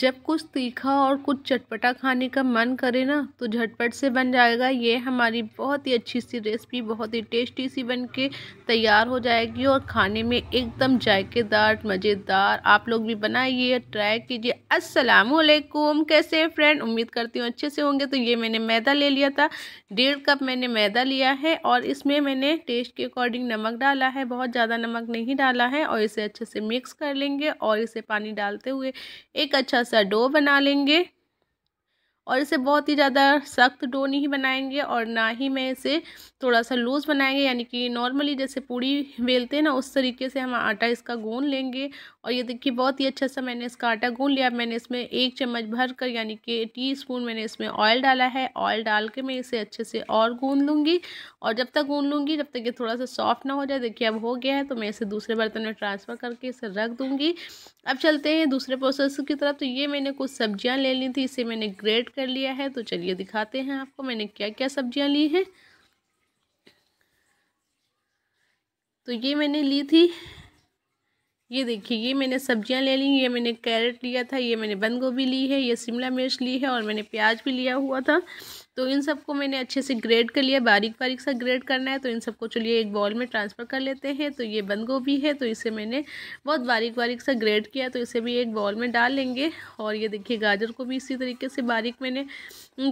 जब कुछ तीखा और कुछ चटपटा खाने का मन करे ना तो झटपट से बन जाएगा ये हमारी बहुत ही अच्छी सी रेसिपी बहुत ही टेस्टी सी बन के तैयार हो जाएगी और खाने में एकदम जायकेदार मज़ेदार आप लोग भी बनाइए ट्राई कीजिए असलकुम कैसे हैं फ्रेंड उम्मीद करती हूँ अच्छे से होंगे तो ये मैंने मैदा ले लिया था डेढ़ कप मैंने मैदा लिया है और इसमें मैंने टेस्ट के अकॉर्डिंग नमक डाला है बहुत ज़्यादा नमक नहीं डाला है और इसे अच्छे से मिक्स कर लेंगे और इसे पानी डालते हुए एक अच्छा छोटा सा डो बना लेंगे और इसे बहुत ही ज़्यादा सख्त डो नहीं बनाएंगे और ना ही मैं इसे थोड़ा सा लूज़ बनाएंगे यानी कि नॉर्मली जैसे पूड़ी बेलते हैं ना उस तरीके से हम आटा इसका गूँध लेंगे और ये देखिए बहुत ही अच्छा सा मैंने इसका आटा गूँध लिया मैंने इसमें एक चम्मच भर कर यानी कि टी स्पून मैंने इसमें ऑयल डाला है ऑयल डाल के मैं इसे अच्छे से और गूँध लूँगी और जब तक गूँध लूँगी जब तक ये थोड़ा सा सॉफ्ट ना हो जाए देखिए अब हो गया है तो मैं इसे दूसरे बर्तन में ट्रांसफ़र करके इसे रख दूँगी अब चलते हैं दूसरे प्रोसेस की तरफ तो ये मैंने कुछ सब्जियां ले ली थी इसे मैंने ग्रेट कर लिया है तो चलिए दिखाते हैं आपको मैंने क्या क्या सब्जियां ली हैं तो ये मैंने ली थी ये देखिए ये मैंने सब्जियां ले ली ये मैंने कैरेट लिया था ये मैंने बंद गोभी ली है ये शिमला मिर्च ली है और मैंने प्याज भी लिया हुआ था तो इन सबको मैंने अच्छे से ग्रेड कर लिया बारीक बारीक सा ग्रेड करना है तो इन सबको चलिए एक बॉल में ट्रांसफ़र कर लेते हैं तो ये बंद गोभी है तो इसे मैंने बहुत बारीक बारीक सा ग्रेड किया तो इसे भी एक बॉल में डाल लेंगे और ये देखिए गाजर को भी इसी तरीके से बारीक मैंने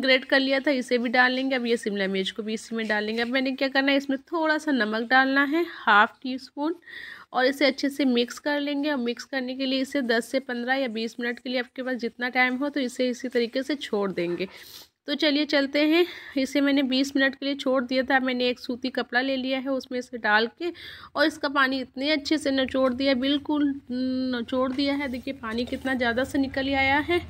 ग्रेड कर लिया था इसे भी डाल लेंगे अब ये शिमला मिर्च को भी इसी में डाल लेंगे अब मैंने क्या करना है इसमें थोड़ा सा नमक डालना है हाफ़ टी स्पून और इसे अच्छे से मिक्स कर लेंगे और मिक्स करने के लिए इसे दस से पंद्रह या बीस मिनट के लिए आपके पास जितना टाइम हो तो इसे इसी तरीके से छोड़ देंगे तो चलिए चलते हैं इसे मैंने 20 मिनट के लिए छोड़ दिया था मैंने एक सूती कपड़ा ले लिया है उसमें इसे डाल के और इसका पानी इतने अच्छे से नचोड़ दिया बिल्कुल नचोड़ दिया है देखिए पानी कितना ज़्यादा से निकल आया है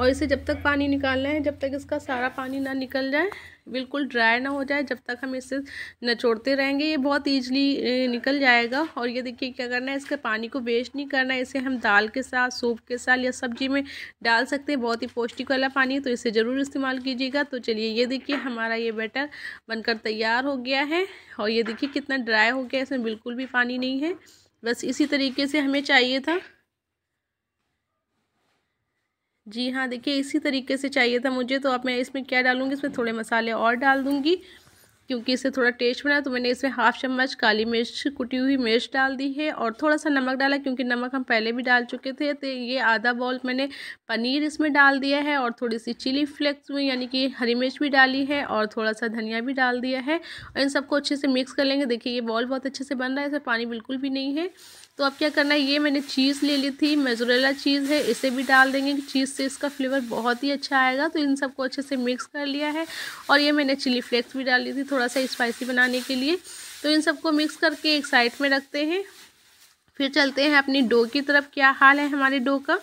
और इसे जब तक पानी निकालना है जब तक इसका सारा पानी ना निकल जाए बिल्कुल ड्राई ना हो जाए जब तक हम इसे नचोड़ते रहेंगे ये बहुत ईजिली निकल जाएगा और ये देखिए क्या करना है इसके पानी को वेस्ट नहीं करना है इसे हम दाल के साथ सूप के साथ या सब्जी में डाल सकते हैं बहुत ही पौष्टिक वाला पानी तो इसे ज़रूर इस्तेमाल कीजिएगा तो चलिए ये देखिए हमारा ये बैटर बनकर तैयार हो गया है और ये देखिए कितना ड्राई हो गया इसमें बिल्कुल भी पानी नहीं है बस इसी तरीके से हमें चाहिए था जी हाँ देखिए इसी तरीके से चाहिए था मुझे तो अब मैं इसमें क्या डालूँगी इसमें थोड़े मसाले और डाल दूँगी क्योंकि इससे थोड़ा टेस्ट बना तो मैंने इसमें हाफ चम्मच काली मिर्च कुटी हुई मिर्च डाल दी है और थोड़ा सा नमक डाला क्योंकि नमक हम पहले भी डाल चुके थे तो ये आधा बॉल मैंने पनीर इसमें डाल दिया है और थोड़ी सी चिली फ्लेक्स हुई यानी कि हरी मिर्च भी डाली है और थोड़ा सा धनिया भी डाल दिया है और इन सबको अच्छे से मिक्स कर लेंगे देखिए ये बॉल बहुत अच्छे से बन रहा है इसमें पानी बिल्कुल भी नहीं है तो अब क्या करना है ये मैंने चीज़ ले ली थी मेजोरेला चीज़ है इसे भी डाल देंगे चीज़ से इसका फ्लेवर बहुत ही अच्छा आएगा तो इन सबको अच्छे से मिक्स कर लिया है और ये मैंने चिली फ्लेक्स भी डाल ली थी थोड़ा सा स्पाइसी बनाने के लिए तो इन सबको मिक्स करके एक साइड में रखते हैं फिर चलते हैं अपनी डो की तरफ क्या हाल है हमारे डो का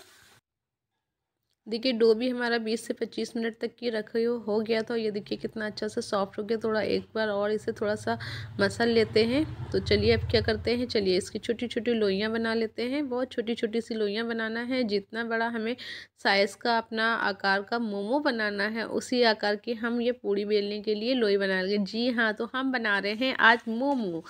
देखिए डो भी हमारा 20 से 25 मिनट तक की रख हो, हो गया था ये देखिए कितना अच्छा से सॉफ्ट हो गया थोड़ा एक बार और इसे थोड़ा सा मसल लेते हैं तो चलिए अब क्या करते हैं चलिए इसकी छोटी छोटी लोइयाँ बना लेते हैं बहुत छोटी छोटी सी लोइयाँ बनाना है जितना बड़ा हमें साइज़ का अपना आकार का मोमो बनाना है उसी आकार की हम ये पूड़ी बेलने के लिए लोई बना लेंगे जी हाँ तो हम बना रहे हैं आज मोमो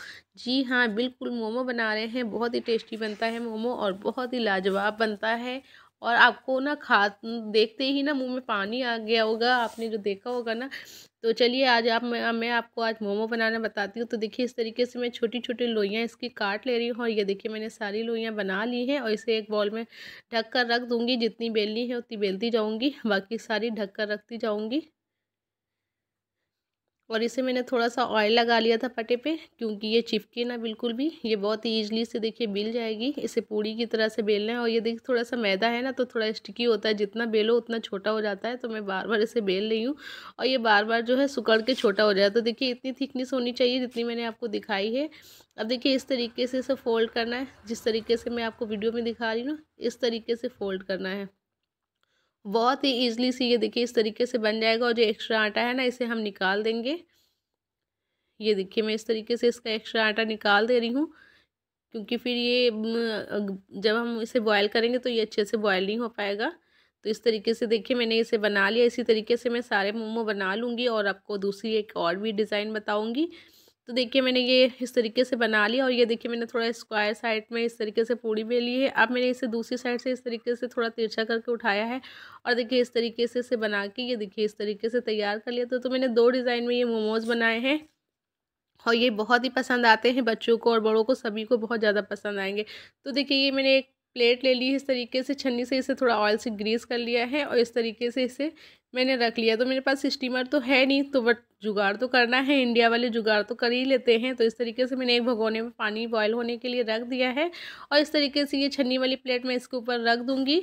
जी हाँ बिल्कुल मोमो बना रहे हैं बहुत ही टेस्टी बनता है मोमो और बहुत ही लाजवाब बनता है और आपको ना खा देखते ही ना मुंह में पानी आ गया होगा आपने जो देखा होगा ना तो चलिए आज आप मैं, मैं आपको आज मोमो बनाना बताती हूँ तो देखिए इस तरीके से मैं छोटी छोटी लोइयाँ इसकी काट ले रही हूँ और ये देखिए मैंने सारी लोइयाँ बना ली हैं और इसे एक बॉल में ढक कर रख दूँगी जितनी बेलनी है उतनी बेलती जाऊँगी बाकी सारी ढक कर रखती जाऊँगी और इसे मैंने थोड़ा सा ऑयल लगा लिया था पटे पे क्योंकि ये चिपके ना बिल्कुल भी ये बहुत ईजली से देखिए बिल जाएगी इसे पूड़ी की तरह से बेलना है और ये देखिए थोड़ा सा मैदा है ना तो थोड़ा स्टिकी होता है जितना बेलो उतना छोटा हो जाता है तो मैं बार बार इसे बेल रही हूँ और ये बार बार जो है सुकड़ के छोटा हो जाए तो देखिए इतनी थिकनेस होनी चाहिए जितनी मैंने आपको दिखाई है अब देखिए इस तरीके से इसे फ़ोल्ड करना है जिस तरीके से मैं आपको वीडियो में दिखा रही हूँ इस तरीके से फ़ोल्ड करना है बहुत ही ईजिली सी ये देखिए इस तरीके से बन जाएगा और जो एक्स्ट्रा आटा है ना इसे हम निकाल देंगे ये देखिए मैं इस तरीके से इसका एक्स्ट्रा आटा निकाल दे रही हूँ क्योंकि फिर ये जब हम इसे बॉयल करेंगे तो ये अच्छे से बॉयल नहीं हो पाएगा तो इस तरीके से देखिए मैंने इसे बना लिया इसी तरीके से मैं सारे मोमो बना लूँगी और आपको दूसरी एक और भी डिज़ाइन बताऊँगी तो देखिए मैंने ये इस तरीके से बना लिया और ये देखिए मैंने थोड़ा स्क्वायर साइड में इस तरीके से पूड़ी ली है अब मैंने इसे दूसरी साइड से इस तरीके से थोड़ा तिरछा करके उठाया है और देखिए इस तरीके से इसे बना के ये देखिए इस तरीके से तैयार कर लिया तो, तो मैंने दो डिज़ाइन में ये मोमोज़ बनाए हैं और ये बहुत ही पसंद आते हैं बच्चों को और बड़ों को सभी को बहुत ज़्यादा पसंद आएंगे तो देखिए ये मैंने एक प्लेट ले ली इस तरीके से छन्नी से इसे थोड़ा ऑयल से ग्रीस कर लिया है और इस तरीके से इसे मैंने रख लिया तो मेरे पास स्टीमर तो है नहीं तो बट जुगाड़ तो करना है इंडिया वाले जुगाड़ तो कर ही लेते हैं तो इस तरीके से मैंने एक भगोने में पानी बॉयल होने के लिए रख दिया है और इस तरीके से ये छन्नी वाली प्लेट मैं इसके ऊपर रख दूँगी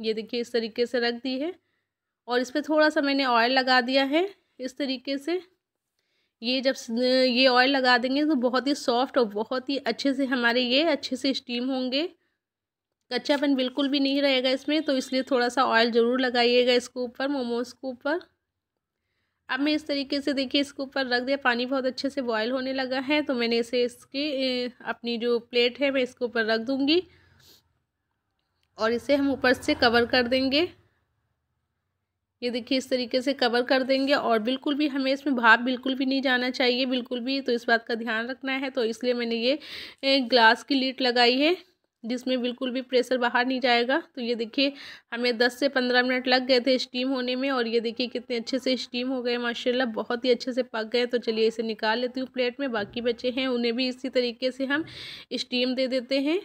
ये देखिए इस तरीके से रख दी है और इस पर थोड़ा सा मैंने ऑयल लगा दिया है इस तरीके से ये जब ये ऑयल लगा देंगे तो बहुत ही सॉफ्ट और बहुत ही अच्छे से हमारे ये अच्छे से स्टीम होंगे कच्चापन बिल्कुल भी नहीं रहेगा इसमें तो इसलिए थोड़ा सा ऑयल ज़रूर लगाइएगा इसके ऊपर मोमोज़ के ऊपर अब मैं इस तरीके से देखिए इसके ऊपर रख दिया पानी बहुत अच्छे से बॉयल होने लगा है तो मैंने इसे इसके अपनी जो प्लेट है मैं इसके ऊपर रख दूँगी और इसे हम ऊपर से कवर कर देंगे ये देखिए इस तरीके से कवर कर देंगे और बिल्कुल भी हमें इसमें भाप बिल्कुल भी नहीं जाना चाहिए बिल्कुल भी तो इस बात का ध्यान रखना है तो इसलिए मैंने ये ग्लास की लीट लगाई है जिसमें बिल्कुल भी प्रेशर बाहर नहीं जाएगा तो ये देखिए हमें 10 से 15 मिनट लग गए थे स्टीम होने में और ये देखिए कितने अच्छे से स्टीम हो गए माशाल्लाह बहुत ही अच्छे से पक गए तो चलिए इसे निकाल लेती हूँ प्लेट में बाकी बचे हैं उन्हें भी इसी तरीके से हम स्टीम दे देते हैं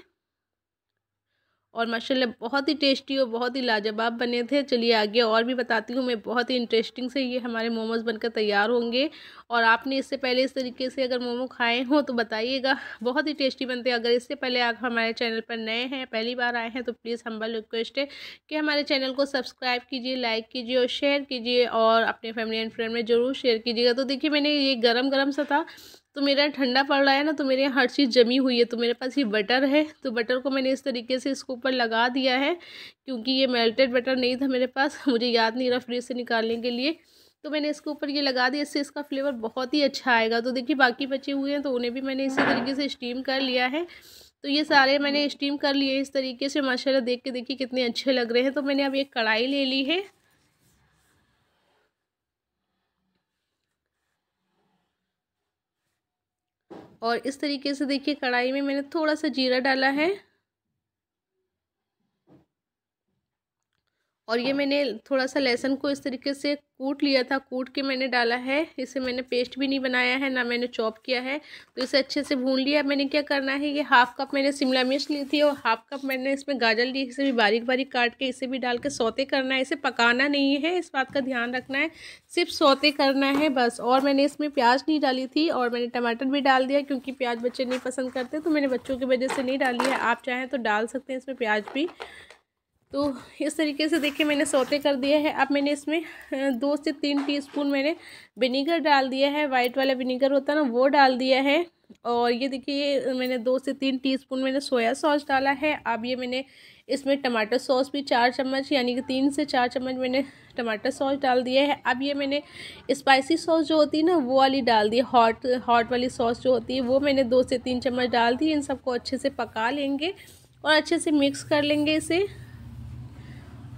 और माशाल्लाह बहुत ही टेस्टी और बहुत ही लाजवाब बने थे चलिए आगे और भी बताती हूँ मैं बहुत ही इंटरेस्टिंग से ये हमारे मोमोज़ बनकर तैयार होंगे और आपने इससे पहले इस तरीके से अगर मोमो खाए हों तो बताइएगा बहुत ही टेस्टी बनते हैं अगर इससे पहले आप हमारे चैनल पर नए हैं पहली बार आए हैं तो प्लीज़ हम्बल रिक्वेस्ट है कि हमारे चैनल को सब्सक्राइब कीजिए लाइक कीजिए और शेयर कीजिए और अपने फैमिली एंड फ्रेंड में ज़रूर शेयर कीजिएगा तो देखिए मैंने ये गर्म गर्म सा था तो मेरा ठंडा पड़ रहा है ना तो मेरे यहाँ हर चीज़ जमी हुई है तो मेरे पास ये बटर है तो बटर को मैंने इस तरीके से इसके ऊपर लगा दिया है क्योंकि ये मेल्टेड बटर नहीं था मेरे पास मुझे याद नहीं रहा फ्रिज से निकालने के लिए तो मैंने इसके ऊपर ये लगा दिया इससे इसका फ्लेवर बहुत ही अच्छा आएगा तो देखिए बाकी बचे हुए हैं तो उन्हें भी मैंने इसी तरीके से स्टीम कर लिया है तो ये सारे मैंने स्टीम कर लिए इस तरीके से माशाल्लाह देख के देखिए कितने अच्छे लग रहे हैं तो मैंने अब एक कढ़ाई ले ली है और इस तरीके से देखिए कढ़ाई में मैंने थोड़ा सा जीरा डाला है और ये हाँ। मैंने थोड़ा सा लहसन को इस तरीके से कूट लिया था कूट के मैंने डाला है इसे मैंने पेस्ट भी नहीं बनाया है ना मैंने चॉप किया है तो इसे अच्छे से भून लिया मैंने क्या करना है ये हाफ़ कप मैंने शिमला मिर्च ली थी और हाफ़ कप मैंने इसमें गाजर ली इसे भी बारीक बारीक काट के इसे भी डाल के सौते करना है इसे पकाना नहीं है इस बात का ध्यान रखना है सिर्फ सौते करना है बस और मैंने इसमें प्याज नहीं डाली थी और मैंने टमाटर भी डाल दिया क्योंकि प्याज बच्चे नहीं पसंद करते तो मैंने बच्चों की वजह से नहीं डाली है आप चाहें तो डाल सकते हैं इसमें प्याज भी तो इस तरीके से देखिए मैंने सोते कर दिया है अब मैंने इसमें दो से तीन टीस्पून मैंने विनीगर डाल दिया है वाइट वाला विनीगर होता है ना वो डाल दिया है और ये देखिए मैंने दो से तीन टीस्पून मैंने सोया सॉस डाला है अब ये मैंने इसमें टमाटर सॉस भी चार चम्मच यानी कि तीन से चार चम्मच मैंने टमाटर सॉस डाल दिया है अब ये मैंने स्पाइसी सॉस जो होती है ना वो वाली डाल दी हॉट हॉट वाली सॉस जो होती है वो मैंने दो से तीन चम्मच डाल दी इन सबको अच्छे से पका लेंगे और अच्छे से मिक्स कर लेंगे इसे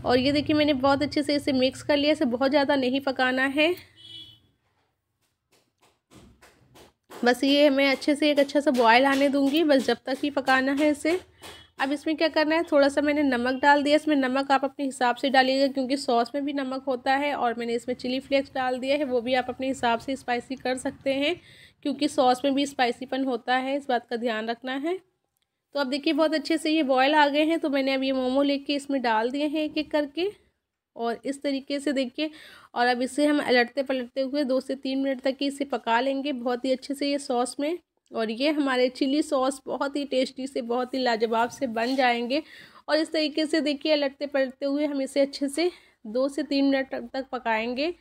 और ये देखिए मैंने बहुत अच्छे से इसे मिक्स कर लिया इसे बहुत ज़्यादा नहीं पकाना है बस ये मैं अच्छे से एक अच्छा सा बॉयल आने दूंगी बस जब तक ही पकाना है इसे अब इसमें क्या करना है थोड़ा सा मैंने नमक डाल दिया इसमें नमक आप अपने हिसाब से डालिएगा क्योंकि सॉस में भी नमक होता है और मैंने इसमें चिली फ्लेक्स डाल दिया है वो भी आप अपने हिसाब से स्पाइसी कर सकते हैं क्योंकि सॉस में भी स्पाइसीपन होता है इस बात का ध्यान रखना है तो अब देखिए बहुत अच्छे से ये बॉयल आ गए हैं तो मैंने अब ये मोमो लेके इसमें डाल दिए हैं एक एक करके और इस तरीके से देखिए और अब इसे हम अलटते पलटते हुए दो से तीन मिनट तक ही इसे पका लेंगे बहुत ही अच्छे से ये सॉस में और ये हमारे चिली सॉस बहुत ही टेस्टी से बहुत ही लाजवाब से बन जाएंगे और इस तरीके से देखिए अलटते पलटते हुए हम इसे अच्छे से दो से तीन मिनट तक पकाएंगे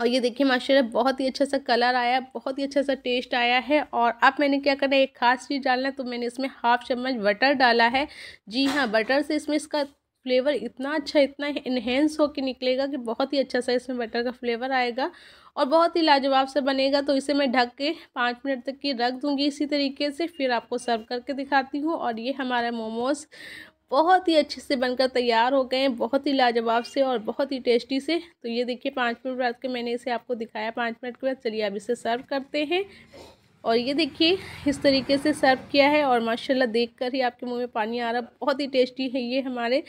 और ये देखिए माशा बहुत ही अच्छा सा कलर आया बहुत ही अच्छा सा टेस्ट आया है और अब मैंने क्या करना है एक खास चीज़ डालना है तो मैंने इसमें हाफ चम्मच बटर डाला है जी हाँ बटर से इसमें इसका फ्लेवर इतना अच्छा इतना इन्हेंस होकर निकलेगा कि बहुत ही अच्छा सा इसमें बटर का फ्लेवर आएगा और बहुत ही लाजवाब से बनेगा तो इसे मैं ढक के पाँच मिनट तक की रख दूँगी इसी तरीके से फिर आपको सर्व करके दिखाती हूँ और ये हमारा मोमोज़ बहुत ही अच्छे से बनकर तैयार हो गए हैं बहुत ही लाजवाब से और बहुत ही टेस्टी से तो ये देखिए पाँच मिनट बाद के मैंने इसे आपको दिखाया पाँच मिनट के बाद चलिए अब इसे सर्व करते हैं और ये देखिए इस तरीके से सर्व किया है और माशाल्लाह देखकर ही आपके मुंह में पानी आ रहा बहुत ही टेस्टी है ये हमारे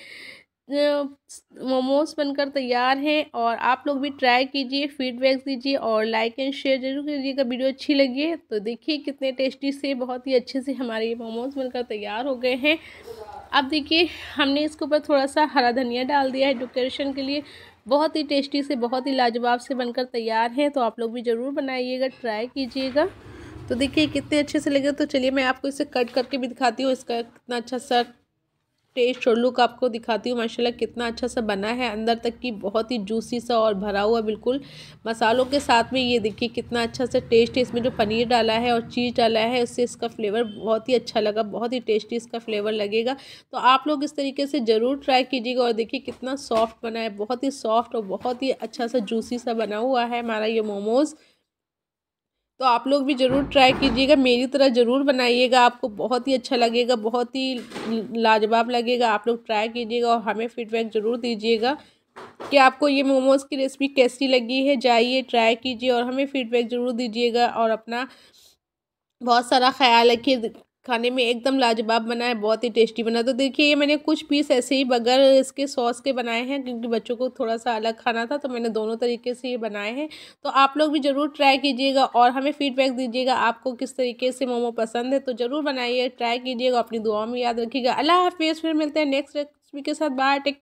मोमोज बनकर तैयार हैं और आप लोग भी ट्राई कीजिए फीडबैक दीजिए और लाइक एंड शेयर जरूर कीजिएगा वीडियो अच्छी लगी है तो देखिए कितने टेस्टी से बहुत ही अच्छे से हमारे ये मोमोज बनकर तैयार हो गए हैं अब देखिए हमने इसके ऊपर थोड़ा सा हरा धनिया डाल दिया है डेकोरेशन के लिए बहुत ही टेस्टी से बहुत ही लाजवाब से बनकर तैयार है तो आप लोग भी ज़रूर बनाइएगा ट्राई कीजिएगा तो देखिए कितने अच्छे से लगे तो चलिए मैं आपको इसे कट करके भी दिखाती हूँ इसका कितना अच्छा सा टेस्ट और लुक आपको दिखाती हूँ माशाल्लाह कितना अच्छा सा बना है अंदर तक की बहुत ही जूसी सा और भरा हुआ बिल्कुल मसालों के साथ में ये देखिए कितना अच्छा सा टेस्ट है इसमें जो पनीर डाला है और चीज़ डाला है उससे इसका फ्लेवर बहुत ही अच्छा लगा बहुत ही टेस्टी इसका फ्लेवर लगेगा तो आप लोग इस तरीके से ज़रूर ट्राई कीजिएगा और देखिए कितना सॉफ्ट बना है बहुत ही सॉफ्ट और बहुत ही अच्छा सा जूसी सा बना हुआ है हमारा ये मोमोज़ तो आप लोग भी ज़रूर ट्राई कीजिएगा मेरी तरह ज़रूर बनाइएगा आपको बहुत ही अच्छा लगेगा बहुत ही लाजवाब लगेगा आप लोग ट्राई कीजिएगा और हमें फीडबैक ज़रूर दीजिएगा कि आपको ये मोमोज़ की रेसिपी कैसी लगी है जाइए ट्राई कीजिए और हमें फीडबैक ज़रूर दीजिएगा और अपना बहुत सारा ख्याल रखिए खाने में एकदम लाजवाब बना है बहुत ही टेस्टी बना तो देखिए ये मैंने कुछ पीस ऐसे ही बगैर इसके सॉस के बनाए हैं क्योंकि बच्चों को थोड़ा सा अलग खाना था तो मैंने दोनों तरीके से ये बनाए हैं तो आप लोग भी ज़रूर ट्राई कीजिएगा और हमें फीडबैक दीजिएगा आपको किस तरीके से मोमो पसंद है तो ज़रूर बनाइए ट्राई कीजिएगा अपनी दुआओं में याद रखिएगा अल्लाह हाफिज़ फिर मिलते हैं नेक्स्ट रेसिपी के साथ बाय टेक